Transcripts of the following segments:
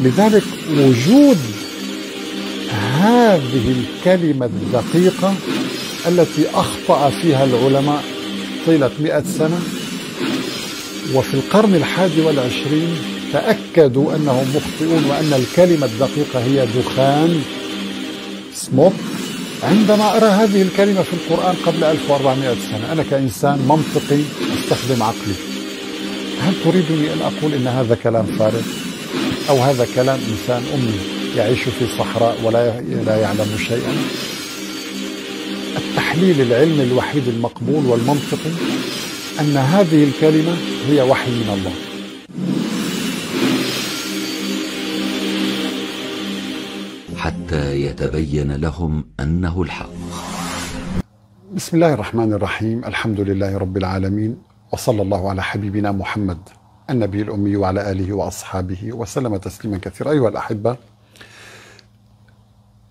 لذلك وجود هذه الكلمة الدقيقة التي أخطأ فيها العلماء طيلة مئة سنة وفي القرن الحادي والعشرين تأكدوا أنهم مخطئون وأن الكلمة الدقيقة هي دخان سموك عندما أرى هذه الكلمة في القرآن قبل 1400 سنة أنا كإنسان منطقي أستخدم عقلي هل تريدني أن أقول إن هذا كلام فارغ؟ أو هذا كلام إنسان أمي يعيش في صحراء ولا لا يعلم شيئا التحليل العلمي الوحيد المقبول والمنطقي أن هذه الكلمة هي وحي من الله حتى يتبين لهم أنه الحق بسم الله الرحمن الرحيم الحمد لله رب العالمين وصلى الله على حبيبنا محمد النبي الأمي وعلى آله وأصحابه وسلم تسليما كثيرا أيها الأحبة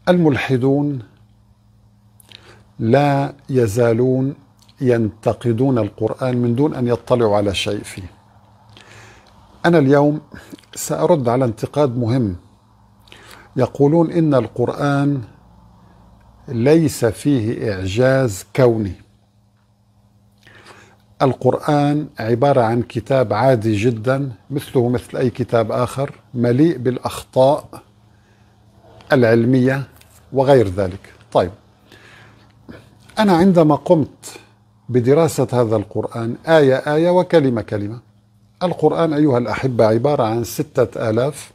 الملحدون لا يزالون ينتقدون القرآن من دون أن يطلعوا على شيء فيه أنا اليوم سأرد على انتقاد مهم يقولون إن القرآن ليس فيه إعجاز كوني القرآن عبارة عن كتاب عادي جدا مثله مثل أي كتاب آخر مليء بالأخطاء العلمية وغير ذلك طيب أنا عندما قمت بدراسة هذا القرآن آية آية وكلمة كلمة القرآن أيها الأحبة عبارة عن ستة آلاف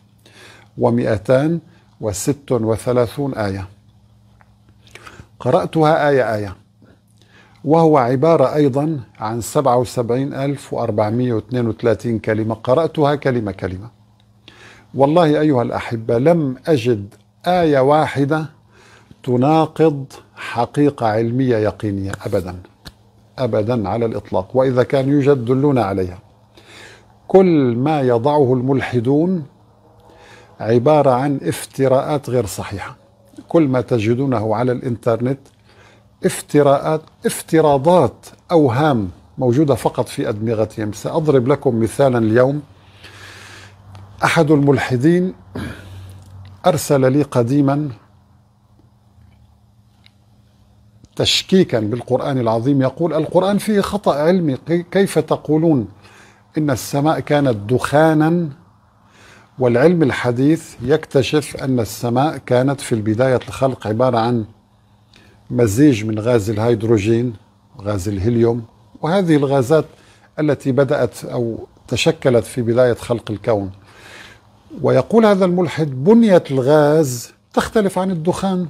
ومئتان وست وثلاثون آية قرأتها آية آية وهو عبارة أيضا عن 77432 كلمة قرأتها كلمة كلمة والله أيها الأحبة لم أجد آية واحدة تناقض حقيقة علمية يقينية أبدا أبدا على الإطلاق وإذا كان يوجد دلونا عليها كل ما يضعه الملحدون عبارة عن افتراءات غير صحيحة كل ما تجدونه على الإنترنت افتراءات افتراضات أوهام موجودة فقط في أدمغتهم سأضرب لكم مثالا اليوم أحد الملحدين أرسل لي قديما تشكيكا بالقرآن العظيم يقول القرآن فيه خطأ علمي كيف تقولون إن السماء كانت دخانا والعلم الحديث يكتشف أن السماء كانت في البداية الخلق عبارة عن مزيج من غاز الهيدروجين غاز الهيليوم وهذه الغازات التي بدأت أو تشكلت في بداية خلق الكون ويقول هذا الملحد بنية الغاز تختلف عن الدخان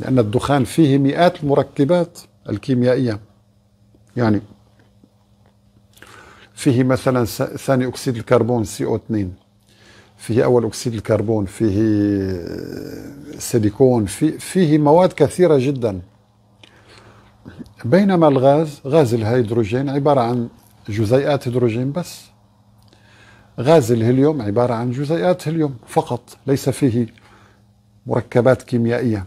لأن الدخان فيه مئات المركبات الكيميائية يعني فيه مثلا ثاني أكسيد الكربون CO2 فيه اول اكسيد الكربون فيه آه، سيليكون فيه, فيه مواد كثيره جدا بينما الغاز غاز الهيدروجين عباره عن جزيئات هيدروجين بس غاز الهيليوم عباره عن جزيئات هيليوم فقط ليس فيه مركبات كيميائيه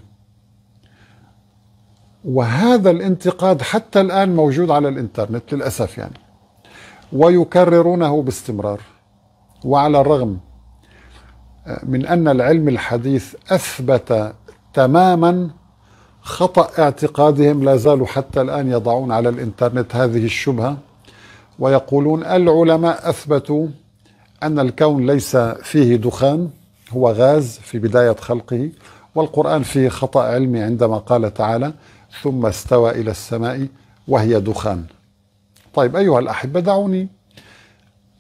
وهذا الانتقاد حتى الان موجود على الانترنت للاسف يعني ويكررونه باستمرار وعلى الرغم من أن العلم الحديث أثبت تماما خطأ اعتقادهم لا زالوا حتى الآن يضعون على الإنترنت هذه الشبهة ويقولون العلماء أثبتوا أن الكون ليس فيه دخان هو غاز في بداية خلقه والقرآن فيه خطأ علمي عندما قال تعالى ثم استوى إلى السماء وهي دخان طيب أيها الأحبة دعوني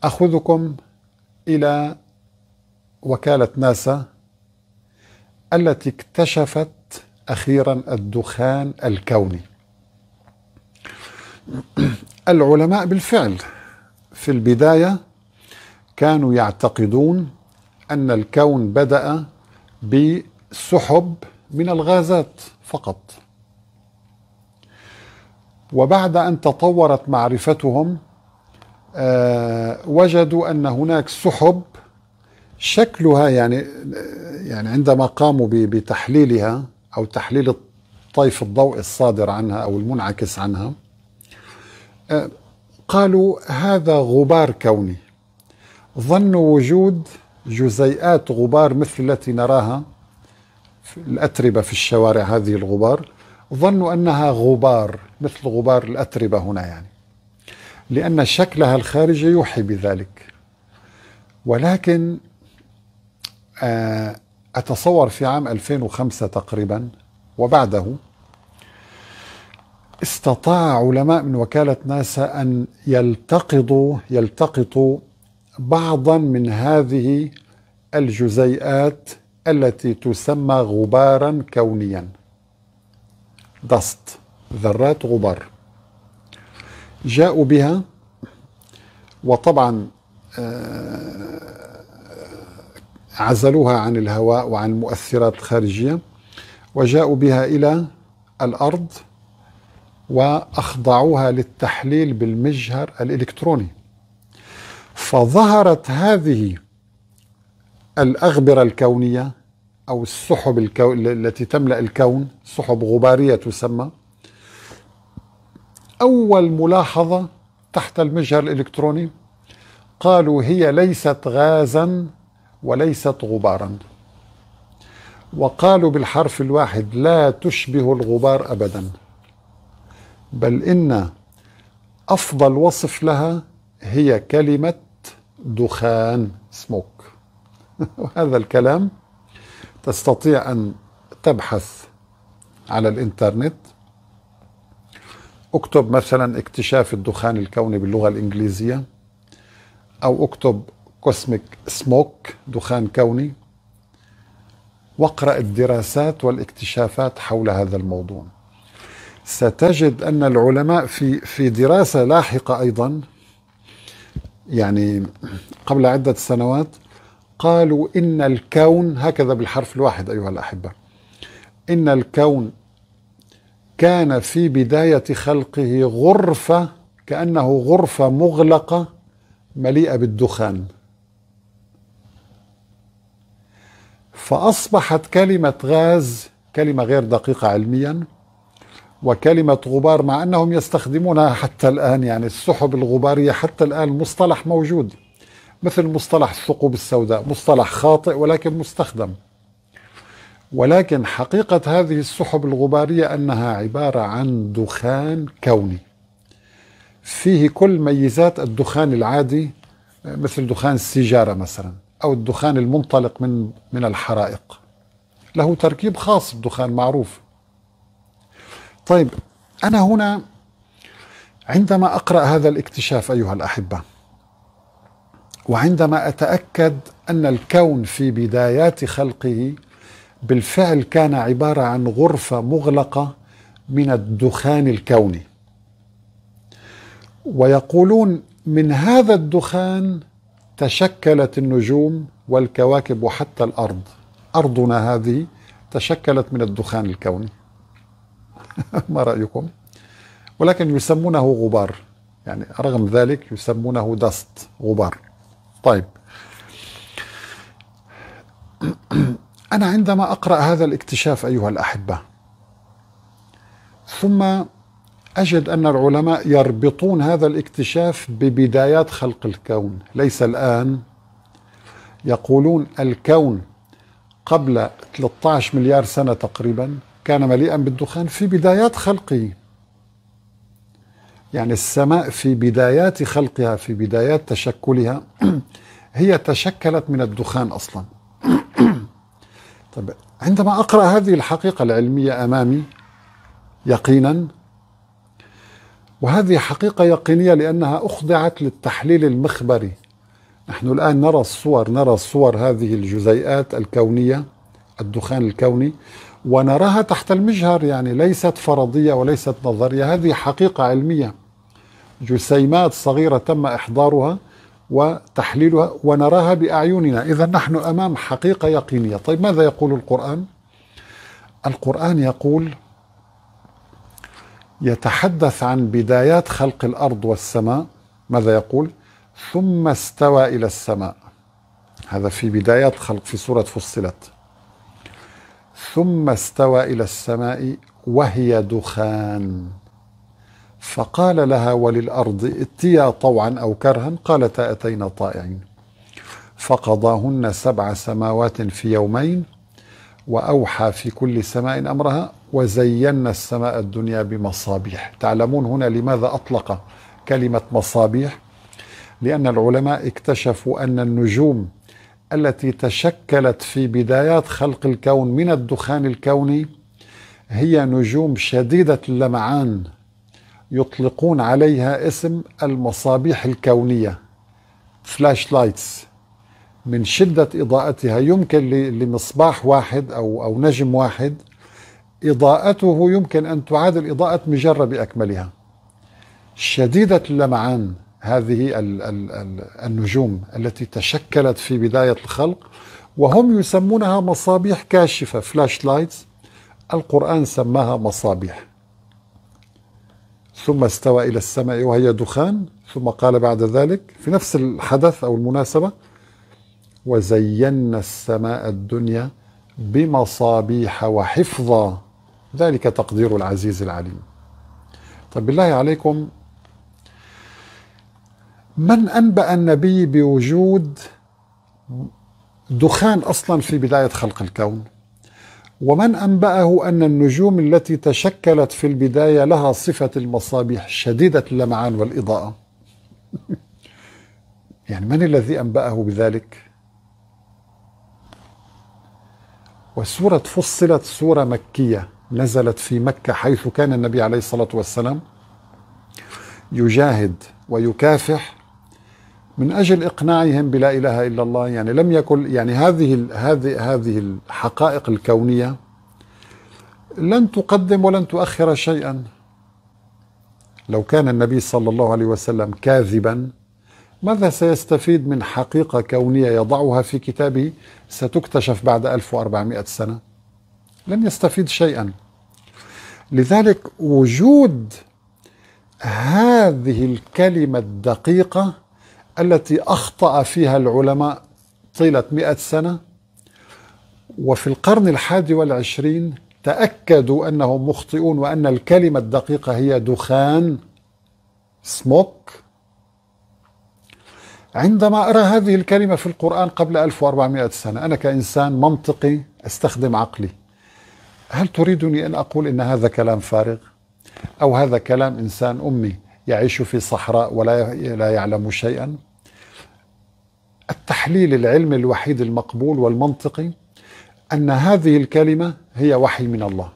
أخذكم إلى وكالة ناسا التي اكتشفت أخيرا الدخان الكوني العلماء بالفعل في البداية كانوا يعتقدون أن الكون بدأ بسحب من الغازات فقط وبعد أن تطورت معرفتهم آه، وجدوا أن هناك سحب شكلها يعني يعني عندما قاموا بتحليلها او تحليل طيف الضوء الصادر عنها او المنعكس عنها آه، قالوا هذا غبار كوني ظنوا وجود جزيئات غبار مثل التي نراها في الاتربه في الشوارع هذه الغبار ظنوا انها غبار مثل غبار الاتربه هنا يعني لان شكلها الخارجي يوحي بذلك ولكن آه، أتصور في عام 2005 تقريبا وبعده استطاع علماء من وكالة ناسا أن يلتقطوا يلتقطوا بعضا من هذه الجزيئات التي تسمى غبارا كونيا دست ذرات غبار جاءوا بها وطبعا آه، عزلوها عن الهواء وعن المؤثرات الخارجية وجاءوا بها إلى الأرض وأخضعوها للتحليل بالمجهر الإلكتروني فظهرت هذه الأغبرة الكونية أو السحب الكو... التي تملأ الكون سحب غبارية تسمى أول ملاحظة تحت المجهر الإلكتروني قالوا هي ليست غازا وليست غبارا وقالوا بالحرف الواحد لا تشبه الغبار ابدا بل ان افضل وصف لها هي كلمه دخان سموك وهذا الكلام تستطيع ان تبحث على الانترنت اكتب مثلا اكتشاف الدخان الكوني باللغه الانجليزيه او اكتب كوسميك سموك دخان كوني واقرأ الدراسات والاكتشافات حول هذا الموضوع ستجد أن العلماء في, في دراسة لاحقة أيضا يعني قبل عدة سنوات قالوا إن الكون هكذا بالحرف الواحد أيها الأحبة إن الكون كان في بداية خلقه غرفة كأنه غرفة مغلقة مليئة بالدخان فأصبحت كلمة غاز كلمة غير دقيقة علميا وكلمة غبار مع أنهم يستخدمونها حتى الآن يعني السحب الغبارية حتى الآن مصطلح موجود مثل مصطلح الثقوب السوداء مصطلح خاطئ ولكن مستخدم ولكن حقيقة هذه السحب الغبارية أنها عبارة عن دخان كوني فيه كل ميزات الدخان العادي مثل دخان السيجارة مثلا أو الدخان المنطلق من من الحرائق له تركيب خاص الدخان معروف طيب أنا هنا عندما أقرأ هذا الاكتشاف أيها الأحبة وعندما أتأكد أن الكون في بدايات خلقه بالفعل كان عبارة عن غرفة مغلقة من الدخان الكوني ويقولون من هذا الدخان تشكلت النجوم والكواكب وحتى الارض ارضنا هذه تشكلت من الدخان الكوني ما رايكم ولكن يسمونه غبار يعني رغم ذلك يسمونه دست غبار طيب انا عندما اقرا هذا الاكتشاف ايها الاحبه ثم أجد أن العلماء يربطون هذا الاكتشاف ببدايات خلق الكون ليس الآن يقولون الكون قبل 13 مليار سنة تقريبا كان مليئا بالدخان في بدايات خلقه يعني السماء في بدايات خلقها في بدايات تشكلها هي تشكلت من الدخان أصلا طب عندما أقرأ هذه الحقيقة العلمية أمامي يقينا وهذه حقيقة يقينية لأنها أخضعت للتحليل المخبري نحن الآن نرى الصور نرى الصور هذه الجزيئات الكونية الدخان الكوني ونراها تحت المجهر يعني ليست فرضية وليست نظرية هذه حقيقة علمية جسيمات صغيرة تم إحضارها وتحليلها ونراها بأعيننا إذا نحن أمام حقيقة يقينية طيب ماذا يقول القرآن؟ القرآن يقول يتحدث عن بدايات خلق الارض والسماء ماذا يقول؟ ثم استوى الى السماء هذا في بدايات خلق في سوره فصلت ثم استوى الى السماء وهي دخان فقال لها وللارض ائتيا طوعا او كرها قالتا اتينا طائعين فقضاهن سبع سماوات في يومين وأوحى في كل سماء أمرها وزينا السماء الدنيا بمصابيح تعلمون هنا لماذا أطلق كلمة مصابيح لأن العلماء اكتشفوا أن النجوم التي تشكلت في بدايات خلق الكون من الدخان الكوني هي نجوم شديدة اللمعان يطلقون عليها اسم المصابيح الكونية فلاش لايتس من شدة إضاءتها يمكن لمصباح واحد أو أو نجم واحد إضاءته يمكن أن تعادل إضاءة مجرة بأكملها شديدة اللمعان هذه النجوم التي تشكلت في بداية الخلق وهم يسمونها مصابيح كاشفة فلاش لايتس القرآن سماها مصابيح ثم استوى إلى السماء وهي دخان ثم قال بعد ذلك في نفس الحدث أو المناسبة وزينا السماء الدنيا بمصابيح وحفظا ذلك تقدير العزيز العليم طيب بالله عليكم من أنبأ النبي بوجود دخان أصلا في بداية خلق الكون ومن أنبأه أن النجوم التي تشكلت في البداية لها صفة المصابيح شديدة اللمعان والإضاءة يعني من الذي أنبأه بذلك؟ والسورة فصلت سورة مكية نزلت في مكة حيث كان النبي عليه الصلاة والسلام يجاهد ويكافح من اجل اقناعهم بلا اله الا الله يعني لم يكن يعني هذه هذه هذه الحقائق الكونيه لن تقدم ولن تؤخر شيئا لو كان النبي صلى الله عليه وسلم كاذبا ماذا سيستفيد من حقيقة كونية يضعها في كتابه ستكتشف بعد 1400 سنة؟ لن يستفيد شيئا لذلك وجود هذه الكلمة الدقيقة التي أخطأ فيها العلماء طيلة مئة سنة وفي القرن الحادي والعشرين تأكدوا أنهم مخطئون وأن الكلمة الدقيقة هي دخان سموك عندما أرى هذه الكلمة في القرآن قبل 1400 سنة أنا كإنسان منطقي أستخدم عقلي هل تريدني أن أقول إن هذا كلام فارغ أو هذا كلام إنسان أمي يعيش في صحراء ولا لا يعلم شيئا التحليل العلمي الوحيد المقبول والمنطقي أن هذه الكلمة هي وحي من الله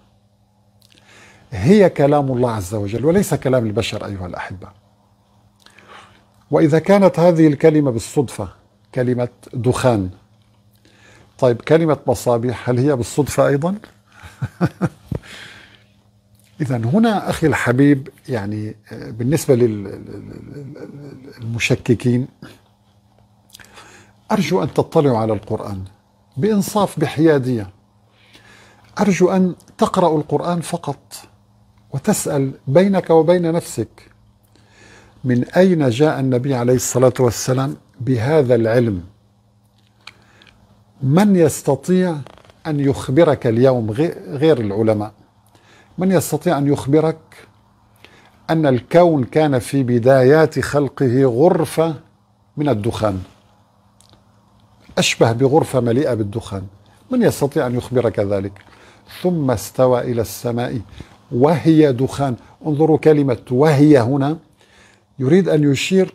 هي كلام الله عز وجل وليس كلام البشر أيها الأحبة وإذا كانت هذه الكلمة بالصدفة كلمة دخان طيب كلمة مصابيح هل هي بالصدفة أيضا؟ إذا هنا أخي الحبيب يعني بالنسبة للمشككين أرجو أن تطلعوا على القرآن بإنصاف بحيادية أرجو أن تقرأوا القرآن فقط وتسأل بينك وبين نفسك من أين جاء النبي عليه الصلاة والسلام بهذا العلم من يستطيع أن يخبرك اليوم غير العلماء من يستطيع أن يخبرك أن الكون كان في بدايات خلقه غرفة من الدخان أشبه بغرفة مليئة بالدخان من يستطيع أن يخبرك ذلك ثم استوى إلى السماء وهي دخان انظروا كلمة وهي هنا يريد أن يشير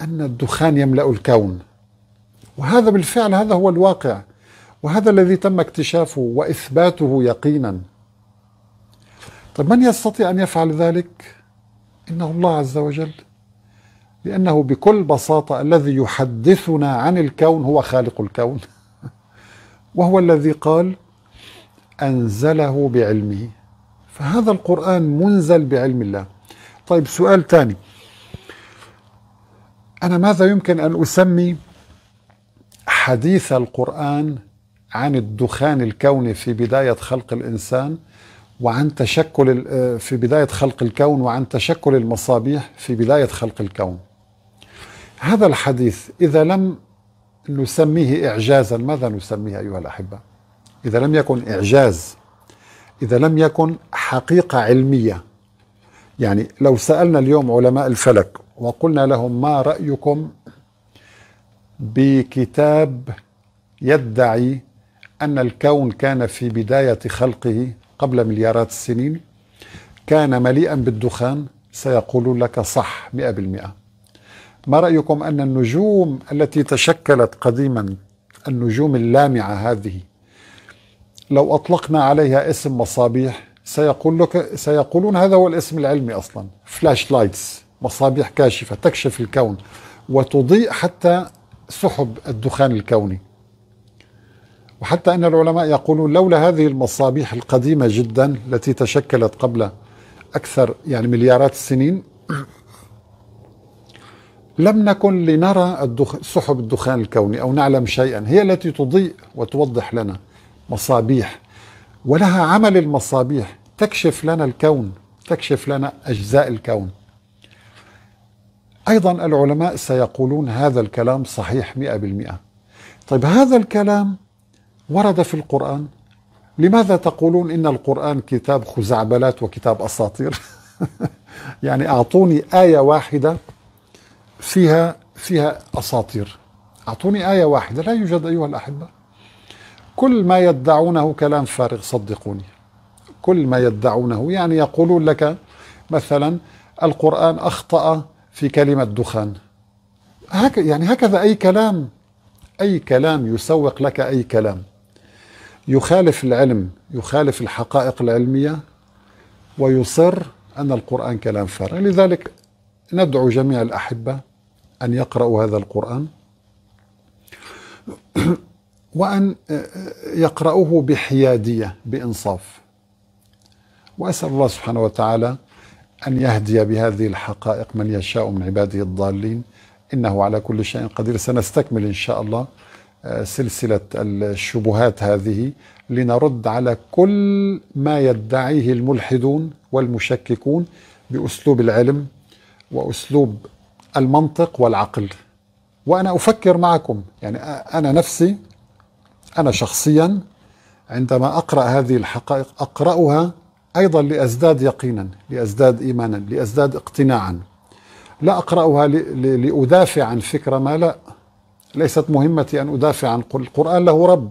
أن الدخان يملأ الكون وهذا بالفعل هذا هو الواقع وهذا الذي تم اكتشافه وإثباته يقينا طيب من يستطيع أن يفعل ذلك؟ إنه الله عز وجل لأنه بكل بساطة الذي يحدثنا عن الكون هو خالق الكون وهو الذي قال أنزله بعلمه فهذا القرآن منزل بعلم الله طيب سؤال ثاني أنا ماذا يمكن أن أسمي حديث القرآن عن الدخان الكوني في بداية خلق الإنسان وعن تشكل آه، في بداية خلق الكون وعن تشكل المصابيح في بداية خلق الكون هذا الحديث إذا لم نسميه إعجازا ماذا نسميه أيها الأحبة إذا لم يكن إعجاز إذا لم يكن حقيقة علمية يعني لو سألنا اليوم علماء الفلك وقلنا لهم ما رأيكم بكتاب يدعي أن الكون كان في بداية خلقه قبل مليارات السنين كان مليئا بالدخان سيقول لك صح مئة بالمئة ما رأيكم أن النجوم التي تشكلت قديما النجوم اللامعة هذه لو أطلقنا عليها اسم مصابيح سيقول لك سيقولون هذا هو الاسم العلمي أصلا فلاش لايتس مصابيح كاشفة تكشف الكون وتضيء حتى سحب الدخان الكوني وحتى أن العلماء يقولون لولا هذه المصابيح القديمة جدا التي تشكلت قبل أكثر يعني مليارات السنين لم نكن لنرى سحب الدخان الكوني أو نعلم شيئا هي التي تضيء وتوضح لنا مصابيح ولها عمل المصابيح تكشف لنا الكون تكشف لنا أجزاء الكون أيضا العلماء سيقولون هذا الكلام صحيح مئة بالمئة طيب هذا الكلام ورد في القرآن لماذا تقولون إن القرآن كتاب خزعبلات وكتاب أساطير يعني أعطوني آية واحدة فيها فيها أساطير أعطوني آية واحدة لا يوجد أيها الأحبة كل ما يدعونه كلام فارغ صدقوني كل ما يدعونه يعني يقولون لك مثلا القرآن أخطأ في كلمة دخان هك يعني هكذا أي كلام أي كلام يسوق لك أي كلام يخالف العلم يخالف الحقائق العلمية ويصر أن القرآن كلام فارغ لذلك ندعو جميع الأحبة أن يقرأوا هذا القرآن وأن يقرأوه بحيادية بإنصاف وأسأل الله سبحانه وتعالى أن يهدي بهذه الحقائق من يشاء من عباده الضالين إنه على كل شيء قدير سنستكمل إن شاء الله آه، سلسلة الشبهات هذه لنرد على كل ما يدعيه الملحدون والمشككون بأسلوب العلم وأسلوب المنطق والعقل وأنا أفكر معكم يعني أنا نفسي أنا شخصيا عندما أقرأ هذه الحقائق أقرأها أيضا لأزداد يقينا لأزداد إيمانا لأزداد اقتناعا لا أقرأها لأدافع عن فكرة ما لا ليست مهمتي أن أدافع عن القرآن له رب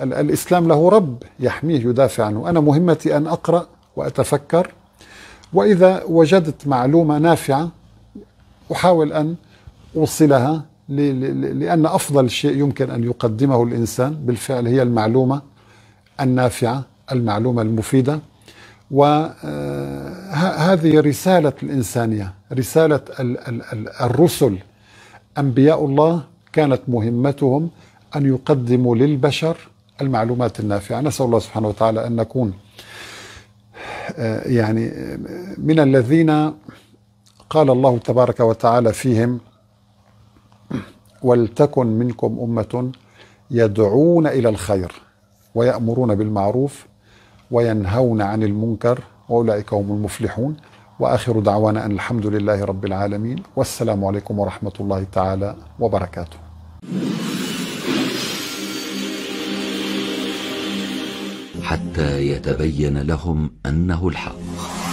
الإسلام له رب يحميه يدافع عنه أنا مهمتي أن أقرأ وأتفكر وإذا وجدت معلومة نافعة أحاول أن أوصلها لأن أفضل شيء يمكن أن يقدمه الإنسان بالفعل هي المعلومة النافعة المعلومة المفيدة وهذه آه، رسالة الإنسانية رسالة الرسل أنبياء الله كانت مهمتهم أن يقدموا للبشر المعلومات النافعة نسأل الله سبحانه وتعالى أن نكون آه، يعني من الذين قال الله تبارك وتعالى فيهم ولتكن منكم أمة يدعون إلى الخير ويأمرون بالمعروف وينهون عن المنكر واولئك هم المفلحون واخر دعوانا ان الحمد لله رب العالمين والسلام عليكم ورحمه الله تعالى وبركاته. حتى يتبين لهم انه الحق.